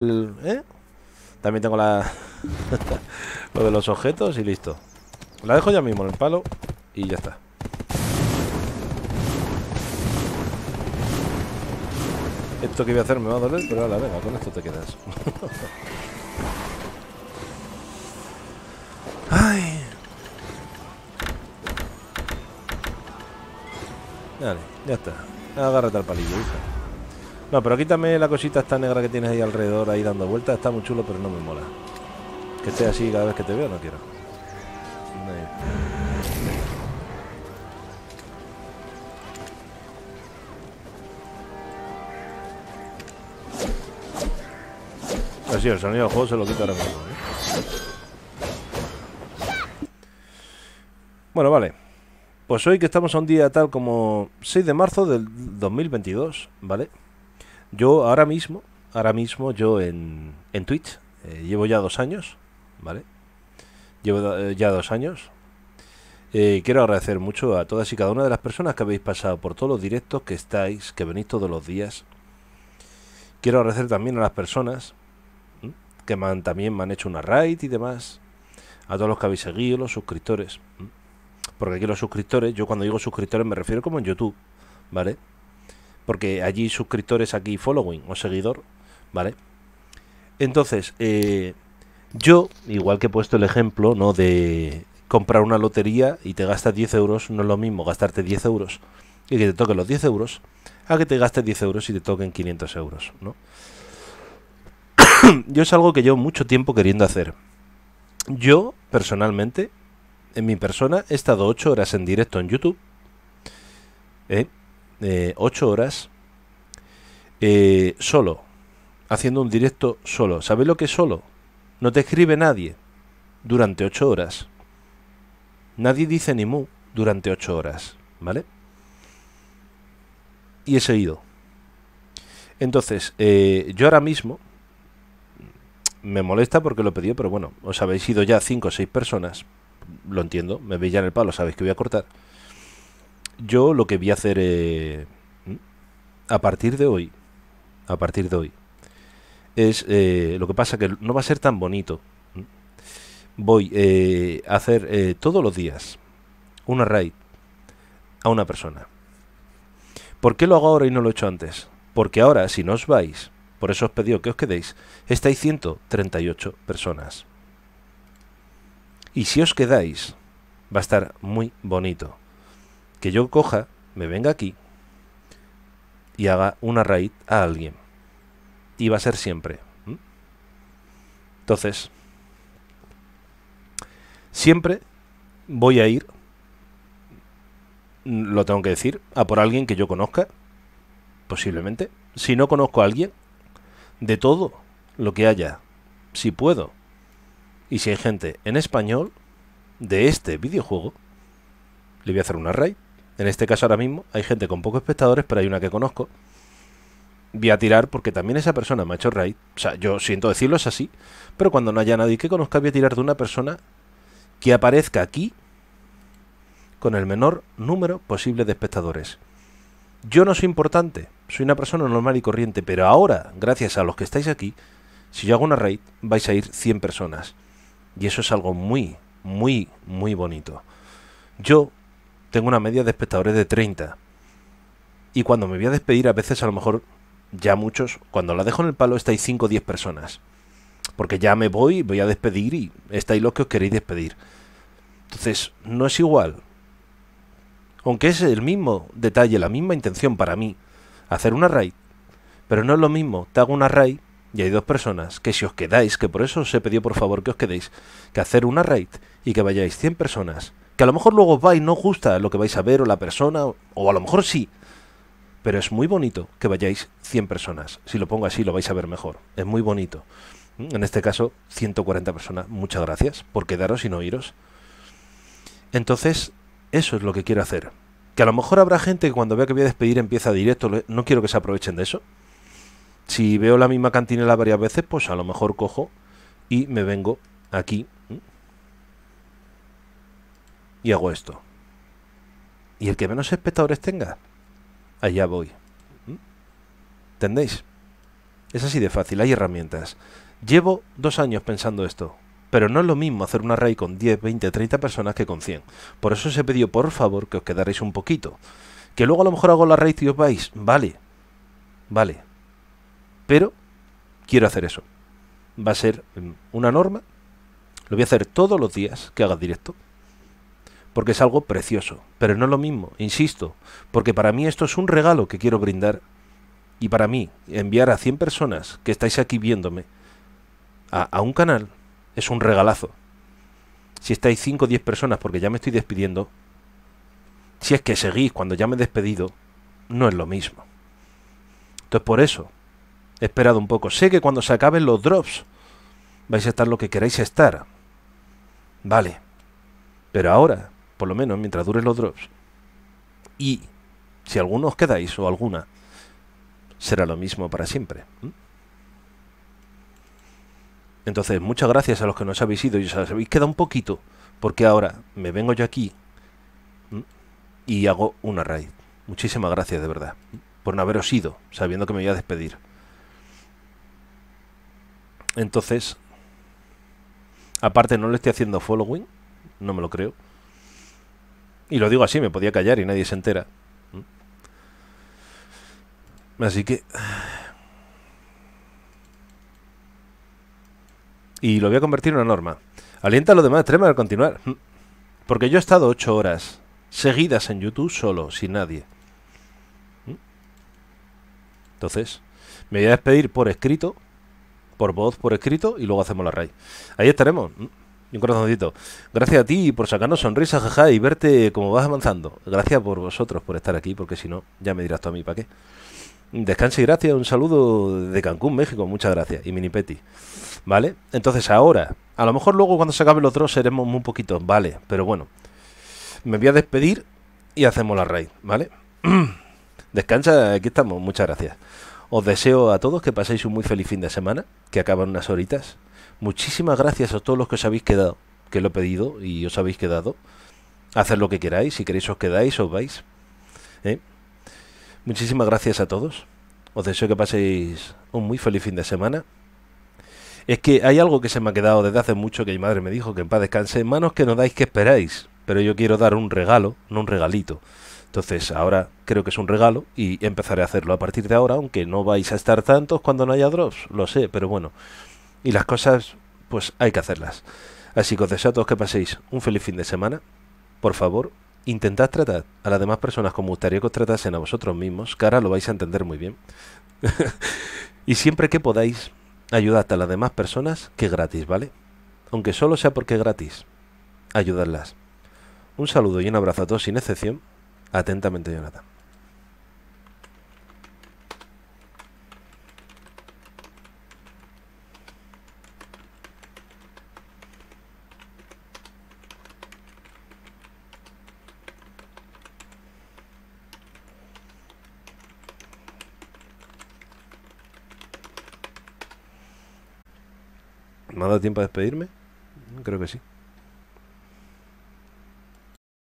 ¿Eh? También tengo la... lo de los objetos y listo. La dejo ya mismo en el palo y ya está. Esto que voy a hacer me va a doler, pero a la venga, con esto te quedas. Ay. Dale, ya está. Agárrate al palillo, hija. No, pero quítame la cosita esta negra que tienes ahí alrededor, ahí dando vueltas. Está muy chulo, pero no me mola. Que esté así cada vez que te veo, no quiero. Así, ah, el sonido del juego se lo quita ahora mismo. ¿eh? Bueno, vale. Pues hoy que estamos a un día tal como 6 de marzo del 2022, ¿vale? Yo ahora mismo, ahora mismo yo en, en Twitch eh, llevo ya dos años, ¿vale? Llevo eh, ya dos años. Eh, quiero agradecer mucho a todas y cada una de las personas que habéis pasado por todos los directos que estáis, que venís todos los días. Quiero agradecer también a las personas que también me han hecho una raid y demás. A todos los que habéis seguido, los suscriptores. Porque aquí los suscriptores, yo cuando digo suscriptores me refiero como en YouTube, ¿vale? porque allí suscriptores, aquí following o seguidor, ¿vale? Entonces, eh, yo, igual que he puesto el ejemplo, ¿no? De comprar una lotería y te gastas 10 euros, no es lo mismo gastarte 10 euros y que te toquen los 10 euros, a que te gastes 10 euros y te toquen 500 euros, ¿no? yo es algo que llevo mucho tiempo queriendo hacer. Yo, personalmente, en mi persona, he estado 8 horas en directo en YouTube. ¿eh? Eh, ocho 8 horas eh, solo, haciendo un directo solo. ¿Sabes lo que es solo? No te escribe nadie durante 8 horas. Nadie dice ni mu durante 8 horas, ¿vale? Y he seguido. Entonces, eh, yo ahora mismo me molesta porque lo pedí, pero bueno, os habéis ido ya cinco o seis personas. Lo entiendo, me veis en el palo, sabéis que voy a cortar yo lo que voy a hacer a partir de hoy, a partir de hoy, es eh, lo que pasa que no va a ser tan bonito. Voy eh, a hacer eh, todos los días una raid a una persona. ¿Por qué lo hago ahora y no lo he hecho antes? Porque ahora, si no os vais, por eso os pedí que os quedéis, estáis 138 personas. Y si os quedáis, va a estar muy bonito que yo coja, me venga aquí y haga una raid a alguien. Y va a ser siempre. Entonces, siempre voy a ir, mm, lo tengo que decir, a por alguien que yo conozca, posiblemente. Si no conozco a alguien, de todo lo que haya, si puedo, y si hay gente en español de este videojuego, le voy a hacer una raid. En este caso ahora mismo hay gente con pocos espectadores, pero hay una que conozco. Voy a tirar porque también esa persona me ha hecho raid. O sea, yo siento decirlo, es así. Pero cuando no haya nadie que conozca, voy a tirar de una persona que aparezca aquí con el menor número posible de espectadores. Yo no soy importante, soy una persona normal y corriente, pero ahora, gracias a los que estáis aquí, si yo hago una raid, vais a ir 100 personas. Y eso es algo muy, muy, muy bonito. Yo tengo una media de espectadores de 30. Y cuando me voy a despedir, a veces a lo mejor ya muchos, cuando la dejo en el palo estáis 5 o 10 personas. Porque ya me voy, voy a despedir y estáis los que os queréis despedir. Entonces, no es igual. Aunque es el mismo detalle, la misma intención para mí, hacer una raid. Pero no es lo mismo, te hago una raid y hay dos personas que si os quedáis, que por eso os he pedido por favor que os quedéis, que hacer una raid y que vayáis 100 personas que a lo mejor luego va y no gusta lo que vais a ver o la persona, o a lo mejor sí, pero es muy bonito que vayáis 100 personas. Si lo pongo así, lo vais a ver mejor. Es muy bonito. Mm, en este caso, 140 personas. Muchas gracias por quedaros y no iros. Entonces, eso es lo que quiero hacer. Que a lo mejor habrá gente que cuando vea que voy a despedir empieza directo. No quiero que se aprovechen de eso. Si veo la misma cantinela varias veces, pues a lo mejor cojo y me vengo aquí mm, hago esto. Y el que menos espectadores tenga, allá voy. ¿Mm? ¿Entendéis? Es así de fácil, hay herramientas. Llevo dos años pensando esto, pero no es lo mismo hacer una raid con 10, 20, 30 personas que con 100. Por eso os he pedido por favor que os quedaréis un poquito. Que luego a lo mejor hago la raid y os vais. Vale. Vale. Pero quiero hacer eso. Va a ser mm, una norma. Lo voy a hacer todos los días que haga directo porque es algo precioso, pero no es lo mismo, insisto, porque para mí esto es un regalo que quiero brindar. Y para mí, enviar a 100 personas que estáis aquí viéndome a, un canal es un regalazo. Si estáis 5 o 10 personas, porque ya me estoy despidiendo, si es que seguís cuando ya me he despedido, no es lo mismo. Entonces por eso, he esperado un poco. Sé que cuando se acaben los drops, vais a estar lo que queráis estar. Vale. Pero ahora, por lo menos mientras duren los drops. Y si alguno os quedáis o alguna, será lo mismo para siempre. Entonces, muchas gracias a los que nos habéis ido y os habéis quedado un poquito, porque ahora me vengo yo aquí y hago una raid. Muchísimas gracias, de verdad, por no haberos ido, sabiendo que me voy a despedir. Entonces, aparte no le estoy haciendo following, no me lo creo. Y lo digo así, me podía callar y nadie se entera. ¿Mm? Así que... Y lo voy a convertir en una norma. Alienta a los demás extremos al continuar. ¿Mm? Porque yo he estado ocho horas seguidas en YouTube solo, sin nadie. ¿Mm? Entonces, me voy a despedir por escrito, por voz por escrito, y luego hacemos la raid. Ahí estaremos un corazoncito. Gracias a ti por sacarnos sonrisas, jaja, y verte cómo vas avanzando. Gracias por vosotros, por estar aquí, porque si no, ya me dirás tú a mí para qué. Descanse y gracias. Un saludo de Cancún, México. Muchas gracias. Y Mini Peti. ¿Vale? Entonces ahora, a lo mejor luego cuando se acabe el otro seremos muy poquitos, ¿vale? Pero bueno, me voy a despedir y hacemos la raid, ¿vale? Descansa, aquí estamos. Muchas gracias. Os deseo a todos que paséis un muy feliz fin de semana, que acaban unas horitas. Muchísimas gracias a todos los que os habéis quedado, que lo he pedido y os habéis quedado. Haced lo que queráis, si queréis os quedáis, os vais. ¿eh? Muchísimas gracias a todos. Os deseo que paséis un muy feliz fin de semana. Es que hay algo que se me ha quedado desde hace mucho que mi madre me dijo que en paz descanse. Manos que no dais que esperáis. Pero yo quiero dar un regalo, no un regalito. Entonces ahora creo que es un regalo y empezaré a hacerlo a partir de ahora, aunque no vais a estar tantos cuando no haya drops, lo sé, pero bueno, y las cosas, pues hay que hacerlas. Así que os deseo a todos que paséis un feliz fin de semana. Por favor, intentad tratar a las demás personas como gustaría que os tratasen a vosotros mismos, que ahora lo vais a entender muy bien. y siempre que podáis, ayudad a las demás personas que gratis, ¿vale? Aunque solo sea porque gratis, ayudarlas. Un saludo y un abrazo a todos sin excepción. Atentamente, Jonathan. ¿Me ha dado tiempo a despedirme? Creo que sí.